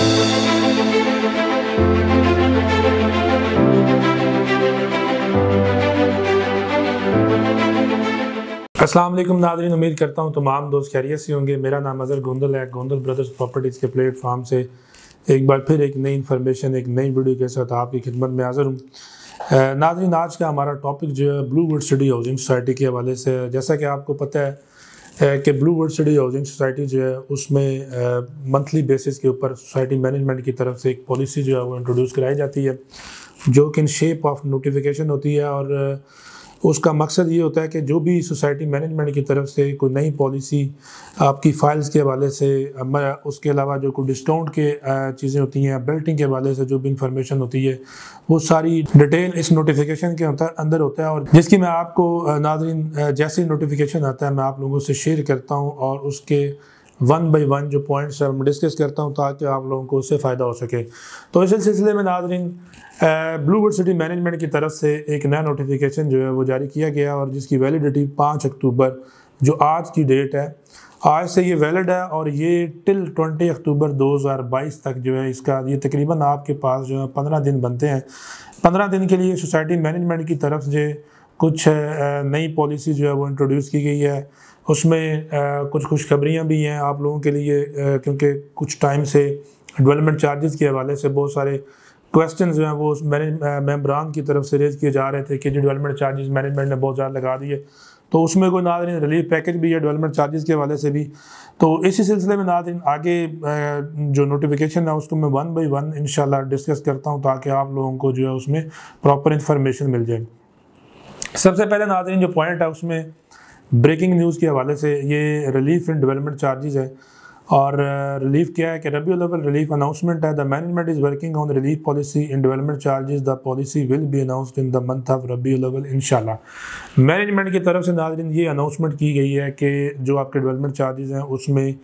Aslam Nadreen उम्मीद करता हूँ तमाम दोस्त खैरियत से होंगे मेरा नाम अजहर गोंदल है गोंदल ब्रदर्स प्रॉपर्टीज़ के प्लेटफॉर्म से एक बार फिर एक नई इन्फॉर्मेशन एक नई वीडियो के साथ आपकी खिदमत में हाज़िर हूँ नादरीन आज का हमारा टॉपिक जो है blue wood study housing society के हवाले से जैसा कि आपको पता है कि blue world city housing society जो है उसमें मंथली बेसिस के ऊपर सोसाइटी मैनेजमेंट की तरफ से एक पॉलिसी जो है वो इंट्रोड्यूस कराई जाती है जो कि इन शेप ऑफ नोटिफिकेशन होती है और उसका मकसद ये होता है कि जो भी सोसाइटी मैनेजमेंट की तरफ से कोई नई पॉलिसी आपकी फाइल्स के हवाले से उसके अलावा जो कोई डिस्काउंट के चीज़ें होती हैं बेल्टिंग के हवाले से जो भी इंफॉर्मेशन होती है वो सारी डिटेल इस नोटिफिकेशन के अंदर होता है और जिसकी मैं आपको नाजरीन जैसे नोटिफिकेशन आता है मैं आप लोगों से शेयर करता हूँ और उसके वन बाई वन जो पॉइंट्स है मैं डिस्कस करता हूँ ताकि आप लोगों को उससे फ़ायदा हो सके तो इस सिलसिले में नाजरीन ब्लू बर्ड सिटी मैनेजमेंट की तरफ से एक नया नोटिफिकेशन जो है वो जारी किया गया और जिसकी वैलिडिटी पाँच अक्टूबर जो आज की डेट है आज से ये वैलिड है और ये टिल 20 अक्टूबर 2022 तक जो है इसका ये तकरीबन आपके पास जो है पंद्रह दिन बनते हैं पंद्रह दिन के लिए सोसाइटी मैनेजमेंट की तरफ से कुछ नई पॉलिसी जो है वो इंट्रोड्यूस की गई है उसमें कुछ खुशखबरियाँ भी हैं आप लोगों के लिए क्योंकि कुछ टाइम से डेवलपमेंट चार्जेस के हवाले से बहुत सारे क्वेश्चन जो हैं वो मैंने मेम्बरान की तरफ से रेज किए जा रहे थे कि जो डेवलपमेंट चार्जेस मैनेजमेंट ने बहुत ज़्यादा लगा दिए तो उसमें कोई नादरीन रिलीफ पैकेज भी है डेवलपमेंट चार्जेस के हवाले से भी तो इसी सिलसिले में नादरीन आगे जो नोटिफिकेशन है उसको मैं one by one in discuss करता हूँ ताकि आप लोगों को जो है उसमें प्रॉपर इन्फॉर्मेशन मिल जाए सबसे पहले नादरीन जो पॉइंट है उसमें ब्रेकिंग न्यूज़ के हवाले से ये रिलीफ एंड डेवलपमेंट चार्जेज है और रिलीफ क्या है कि रबी लेवल रिलीफ अनाउंसमेंट है the management is working on relief policy in development charges the policy will be announced in the month of Rabi level in management की तरफ से नाजरन ये अनाउंसमेंट की गई है कि जो आपके डेवलपमेंट चार्जेस हैं उसमें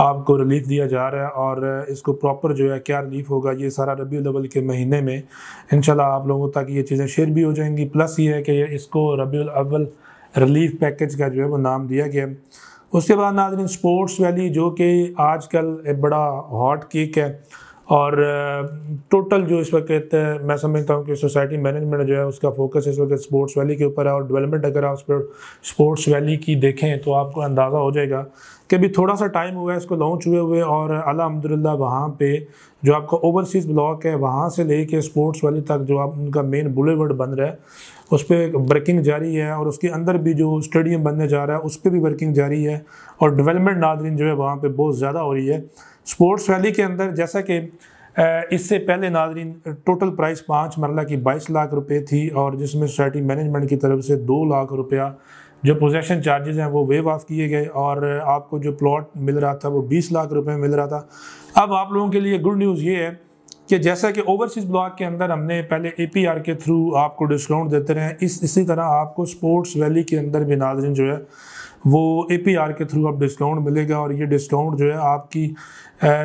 आपको रिलीफ दिया जा रहा है और इसको प्रॉपर जो है क्या रिलीफ होगा ये सारा रबी अवल के महीने में इनशाला आप लोगों तक ये चीज़ें शेयर भी हो जाएंगी प्लस ये है कि इसको रबी अवल रिलीफ पैकेज का जो है वो नाम दिया गया उसके बाद नाजरीन स्पोर्ट्स वैली जो कि आज कल एक बड़ा हॉट केक है और टोटल जो इस वक्त मैं समझता हूँ कि सोसाइटी मैनेजमेंट जो है उसका फोकस इस वक्त स्पोर्ट्स वैली के ऊपर है और डेवलपमेंट अगर आप स्पोर्ट्स वैली की देखें तो आपको अंदाज़ा हो जाएगा कि अभी थोड़ा सा टाइम हुआ है इसको लॉन्च हुए हुए और अलहमदिल्ला वहाँ पे जो आपका ओवरसीज़ ब्लॉक है वहाँ से ले कर स्पोर्ट्स वैली तक जो आप उनका मेन बुलेवर्ड बन रहा है उस पर वर्किंग जारी है और उसके अंदर भी जो स्टेडियम बनने जा रहा है उस पर भी वर्किंग जारी है और डेवलपमेंट नादरीन जो है वहाँ पर बहुत ज़्यादा हो रही है स्पोर्ट्स वैली के अंदर जैसा कि इससे पहले नादरीन टोटल प्राइस पाँच मरला की बाईस लाख रुपये थी और जिसमें सोसाइटी मैनेजमेंट की तरफ से दो लाख रुपया जो पोजेशन चार्जेस हैं वो वेव ऑफ किए गए और आपको जो प्लॉट मिल रहा था वो बीस लाख रुपए मिल रहा था अब आप लोगों के लिए गुड न्यूज़ ये है कि जैसा कि ओवरसीज़ ब्लॉक के अंदर हमने पहले ए पी आर के थ्रू आपको डिस्काउंट देते रहे इस इसी तरह आपको स्पोर्ट्स वैली के अंदर भी नाजरन जो है वो ए पी आर के थ्रू आप डिस्काउंट मिलेगा और ये डिस्काउंट जो है आपकी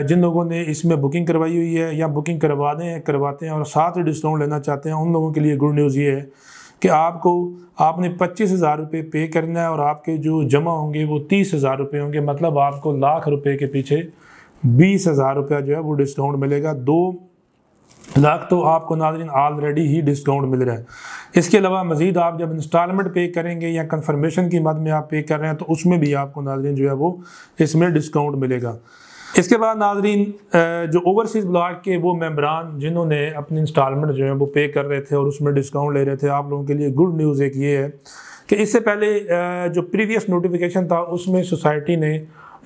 जिन लोगों ने इसमें बुकिंग करवाई हुई है या बुकिंग करवा दें करवाते हैं और साथ ही डिस्काउंट लेना चाहते हैं उन लोगों के लिए गुड न्यूज़ ये है कि आपको आपने पच्चीस हज़ार रुपये पे करना है और आपके जो जमा होंगे वो तीस हज़ार रुपये होंगे मतलब आपको लाख रुपये के पीछे बीस हज़ार रुपया जो है वो डिस्काउंट मिलेगा दो लाख तो आपको नाजरीन ऑलरेडी ही डिस्काउंट मिल रहा है इसके अलावा मज़ीद आप जब इंस्टॉलमेंट पे करेंगे या कन्फर्मेशन की मद में आप पे कर रहे हैं तो उसमें भी आपको नाजरीन जो है वो इसमें डिस्काउंट मिलेगा इसके बाद नाजरीन जो ओवरसीज़ ब्लॉक के वो मेम्बरान जिन्होंने अपने इंस्टॉलमेंट जो है वो पे कर रहे थे और उसमें डिस्काउंट ले रहे थे आप लोगों के लिए गुड न्यूज़ एक ये है कि इससे पहले जो प्रीवियस नोटिफिकेशन था उसमें सोसाइटी ने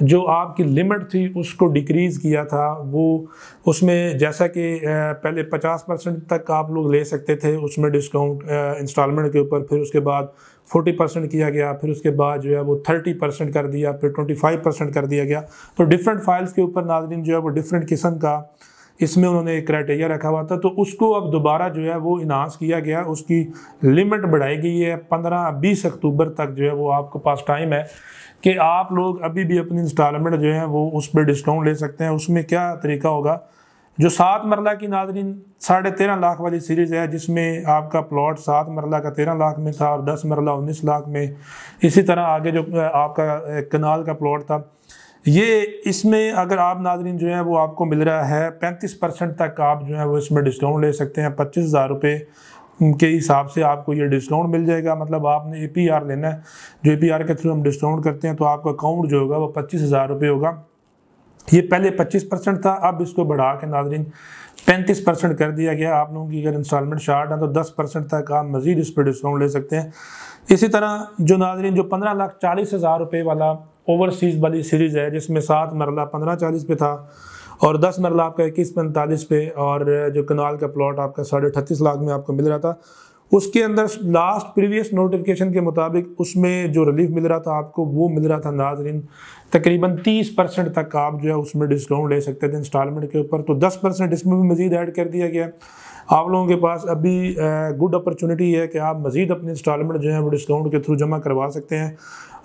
जो आपकी लिमिट थी उसको डिक्रीज़ किया था वो उसमें जैसा कि पहले 50 परसेंट तक आप लोग ले सकते थे उसमें डिस्काउंट इंस्टॉलमेंट के ऊपर फिर उसके बाद 40 परसेंट किया गया फिर उसके बाद जो है वो 30 परसेंट कर दिया फिर 25 परसेंट कर दिया गया तो डिफरेंट फाइल्स के ऊपर नाजरीन जो है वो डिफरेंट किस्म का इसमें उन्होंने एक क्राइटेरिया रखा हुआ था तो उसको अब दोबारा जो है वो इन्हांस किया गया उसकी लिमिट बढ़ाई गई है पंद्रह बीस अक्टूबर तक जो है वो आपके पास टाइम है कि आप लोग अभी भी अपनी इंस्टॉलमेंट जो है वो उस पर डिस्काउंट ले सकते हैं उसमें क्या तरीका होगा जो सात मरला की नाजरीन साढ़े तेरह लाख वाली सीरीज़ है जिसमें आपका प्लॉट सात मरला का तेरह लाख में था और दस मरला उन्नीस लाख में इसी तरह आगे जो आपका कनाल का प्लॉट था ये इसमें अगर आप नाजरीन जो है वो आपको मिल रहा है पैंतीस परसेंट तक आप जो है वो इसमें डिस्काउंट ले सकते हैं पच्चीस हज़ार रुपये के हिसाब से आपको ये डिस्काउंट मिल जाएगा मतलब आपने ए पी आर लेना है जो ए पी आर के थ्रू हम डिस्काउंट करते हैं तो आपका अकाउंट जो होगा वो पच्चीस हज़ार रुपये होगा ये पहले पच्चीस परसेंट था अब इसको बढ़ा के नाजरीन पैंतीस परसेंट कर दिया गया आप लोगों की अगर इंस्टॉलमेंट शार्ट है तो दस परसेंट तक आप मज़ीद इस पर डिस्काउंट ले सकते हैं इसी तरह जो नाजरीन जो पंद्रह लाख चालीस हज़ार रुपये वाला ओवरसीज़ वाली सीरीज़ है जिसमें सात मरला पंद्रह चालीस पे था और दस मरला आपका इक्कीस पैंतालीस पे और जो कनाल का प्लॉट आपका साढ़े अठतीस लाख में आपको मिल रहा था उसके अंदर लास्ट प्रीवियस नोटिफिकेशन के मुताबिक उसमें जो रिलीफ मिल रहा था आपको वो मिल रहा था नाजरीन तकरीबन 30 परसेंट तक आप जो है उसमें डिस्काउंट ले सकते थे इंस्टॉलमेंट के ऊपर तो 10 परसेंट इसमें भी मज़ीद ऐड कर दिया गया आप लोगों के पास अभी गुड अपॉर्चुनिटी है कि आप मज़ीद अपने इंस्टॉलमेंट जो है वो डिस्काउंट के थ्रू जमा करवा सकते हैं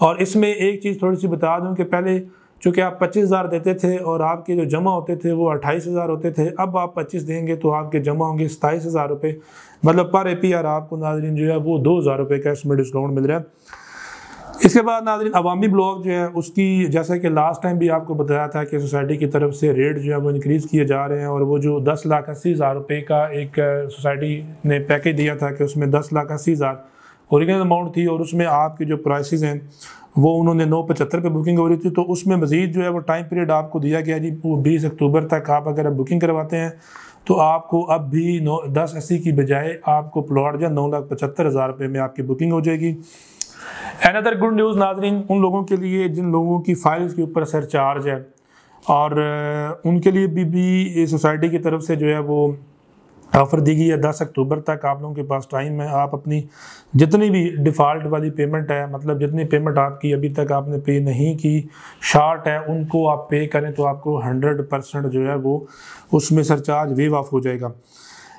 और इसमें एक चीज़ थोड़ी सी बता दूँ कि पहले चूँकि आप पच्चीस हज़ार देते थे और आपके जो जमा होते थे वो अट्ठाईस हज़ार होते थे अब आप पच्चीस देंगे तो आपके जमा होंगे सताईस हज़ार रुपये मतलब पर ए पी आर आपको नाजरीन जो है वो दो हज़ार रुपये का इसमें डिस्काउंट मिल रहा है इसके बाद नाजरीन अवामी ब्लॉक जो है उसकी जैसा कि लास्ट टाइम भी आपको बताया था कि सोसाइटी की तरफ से रेट जो है वो इंक्रीज़ किए जा रहे हैं और वो जो दस लाख अस्सी हज़ार रुपये का एक सोसाइटी ने पैकेज दिया था कि उसमें दस लाख अस्सी हज़ार औरिजिनल अमाउंट थी और उसमें आपकी जो प्राइसेस हैं वो उन्होंने नौ पचहत्तर पर बुकिंग हो रही थी तो उसमें मज़ीद जो है वो टाइम पीरियड आपको दिया गया जी वो बीस अक्टूबर तक आप अगर आप बुकिंग करवाते हैं तो आपको अब भी नौ दस अस्सी की बजाय आपको प्लॉट जो नौ लाख पचहत्तर हज़ार रुपये में आपकी बुकिंग हो जाएगी अदर गुड न्यूज़ नाजरीन उन लोगों के लिए जिन लोगों की फाइल्स के ऊपर सर चार्ज है और उनके लिए भी भी सोसाइटी की तरफ से जो है वो ऑफ़र दी गई है दस अक्टूबर तक आप लोगों के पास टाइम है आप अपनी जितनी भी डिफ़ॉल्ट वाली पेमेंट है मतलब जितनी पेमेंट आपकी अभी तक आपने पे नहीं की शार्ट है उनको आप पे करें तो आपको हंड्रेड परसेंट जो है वो उसमें सरचार्ज वेव ऑफ हो जाएगा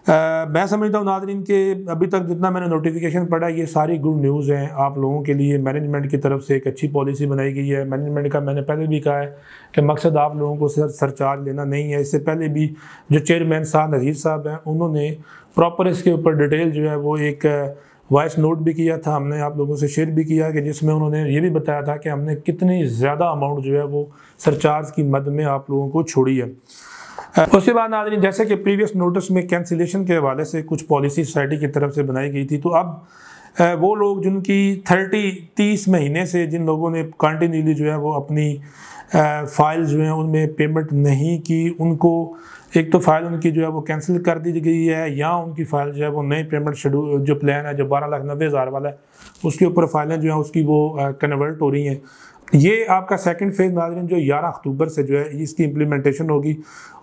आ, मैं समझता हूँ नादरीन के अभी तक जितना मैंने नोटिफिकेशन पढ़ा ये सारी गुड न्यूज़ हैं आप लोगों के लिए मैनेजमेंट की तरफ से एक अच्छी पॉलिसी बनाई गई है मैनेजमेंट का मैंने पहले भी कहा है कि मकसद आप लोगों को सर सरचार्ज लेना नहीं है इससे पहले भी जो चेयरमैन साहब नज़ीर साहब हैं उन्होंने प्रॉपर इसके ऊपर डिटेल जो है वो एक वॉइस नोट भी किया था हमने आप लोगों से शेयर भी किया कि जिसमें उन्होंने ये भी बताया था कि हमने कितनी ज़्यादा अमाउंट जो है वो सरचार्ज की मद में आप लोगों को छोड़ी है उसके बाद नाजरीन जैसे कि प्रीवियस नोटिस में कैंसिलेशन के हवाले से कुछ पॉलिसी सोसाइटी की तरफ से बनाई गई थी तो अब वो लोग जिनकी थर्टी तीस महीने से जिन लोगों ने कंटिन्यूली जो है वो अपनी फ़ाइल जो है उनमें पेमेंट नहीं की उनको एक तो फ़ाइल उनकी जो है वो कैंसिल कर दी गई है या उनकी फ़ाइल जो है वो नई पेमेंट शेड्यूल जो प्लान है जो बारह लाख नब्बे हज़ार वाला है उसके ऊपर फ़ाइलें जो हैं उसकी वो कन्वर्ट हो रही हैं ये आपका सेकंड फेज़ नाजरन जो 11 अक्टूबर से जो है इसकी इम्प्लीमेंटेशन होगी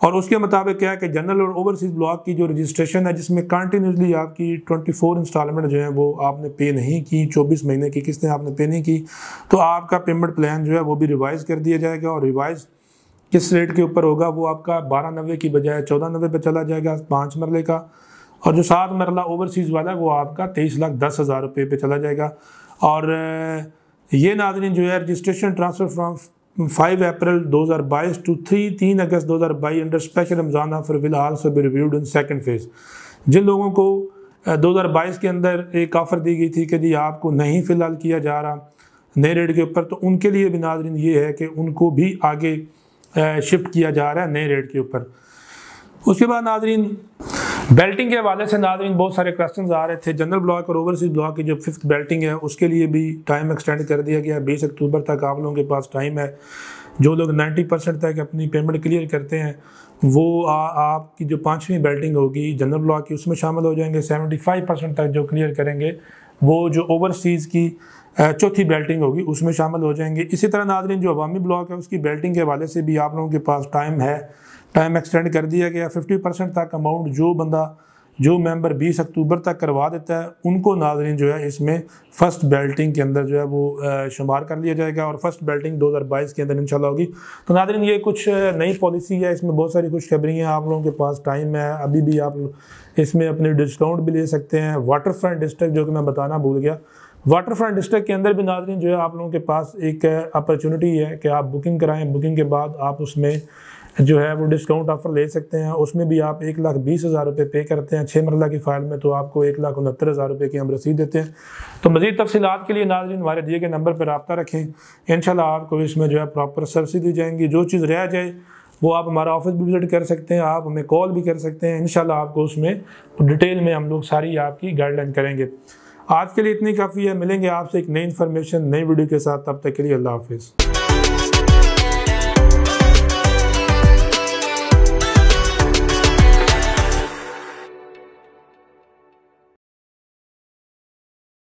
और उसके मुताबिक क्या है कि जनरल और ओवरसीज़ ब्लॉक की जो रजिस्ट्रेशन है जिसमें कंटिन्यूसली आपकी 24 इंस्टॉलमेंट जो है वो आपने पे नहीं की 24 महीने की किस्तें आपने पे नहीं की तो आपका पेमेंट प्लान जो है वो भी रिवाइज़ कर दिया जाएगा और रिवाइज़ किस रेट के ऊपर होगा वो आपका बारह नब्बे की बजाय चौदह नब्बे पर चला जाएगा पाँच मरले का और जो सात मरला ओवरसीज़ वाला वो आपका तेईस लाख दस हज़ार रुपये पर चला जाएगा और ये नाजरीन जो है registration transfer from five April दो हज़ार बाईस टू थ्री तीन अगस्त दो हज़ार बाईस under special Ramzan offer will also be reviewed in second phase जिन लोगों को 2022 के अंदर एक ऑफ़र दी गई थी कि जी आपको नहीं फ़िलहाल किया जा रहा नए रेट के ऊपर तो उनके लिए भी नाजरीन ये है कि उनको भी आगे शिफ्ट किया जा रहा है नए रेट के ऊपर उसके बाद नाजरीन बेल्टिंग के हवाले से नाजरीन बहुत सारे क्वेश्चन आ रहे थे जनरल ब्लॉक और ओवरसीज ब्लॉक की जो फिफ्थ बेल्टिंग है उसके लिए भी टाइम एक्सटेंड कर दिया गया बीस अक्टूबर तक आप लोगों के पास टाइम है जो लोग नाइन्टी परसेंट तक अपनी पेमेंट क्लियर करते हैं वो आ, आपकी जो पाँचवीं बेल्टिंग होगी जनरल ब्लॉक की उसमें शामिल हो जाएंगे सेवेंटी फाइव परसेंट तक जो क्लियर करेंगे वो जो ओवरसीज़ की चौथी बेल्टिंग होगी उसमें शामिल हो जाएंगे इसी तरह नाजरीन जो अवामी ब्लॉक है उसकी बेल्टिंग के हवाले से भी आप लोगों के पास टाइम है टाइम एक्सटेंड कर दिया गया फिफ्टी परसेंट तक अमाउंट जो बंदा जो मेंबर 20 अक्टूबर तक करवा देता है उनको नाजरीन जो है इसमें फ़र्स्ट बेल्टिंग के अंदर जो है वो शुमार कर लिया जाएगा और फर्स्ट बेल्टिंग 2022 के अंदर इंशाल्लाह होगी तो नाजरीन ये कुछ नई पॉलिसी है इसमें बहुत सारी खुशखबरी हैं आप लोगों के पास टाइम है अभी भी आप इसमें अपने डिस्काउंट भी ले सकते हैं वाटर फ्रंट डिस्ट्रिक्ट जो कि मैं बताना भूल गया वाटर फ्रंट डिस्ट्रिक्ट के अंदर भी नाजरीन जो है आप लोगों के पास एक अपॉर्चुनिटी है कि आप बुकिंग कराएं बुकिंग के बाद आप उसमें जो है वो डिस्काउंट ऑफर ले सकते हैं उसमें भी आप एक लाख बीस हज़ार रुपये पे करते हैं छः मरला की फ़ाइल में तो आपको एक लाख उनहत्तर हज़ार रुपये की हम रसीद देते हैं तो मज़ीद तफसीत के लिए नाजरन हमारे दिए गए नंबर पर रबता रखें इन आपको इसमें जो है प्रॉपर सर्विस दी जाएंगी जो चीज़ रह जाए वो आप हमारा ऑफिस भी विज़िट कर सकते हैं आप हमें कॉल भी कर सकते हैं इन आपको उसमें डिटेल में हम लोग सारी आपकी गाइडलाइन करेंगे आज के लिए इतनी काफ़ी है मिलेंगे आपसे एक नई इन्फॉर्मेशन नई वीडियो के साथ तब तक के लिए अल्लाह हाफिज़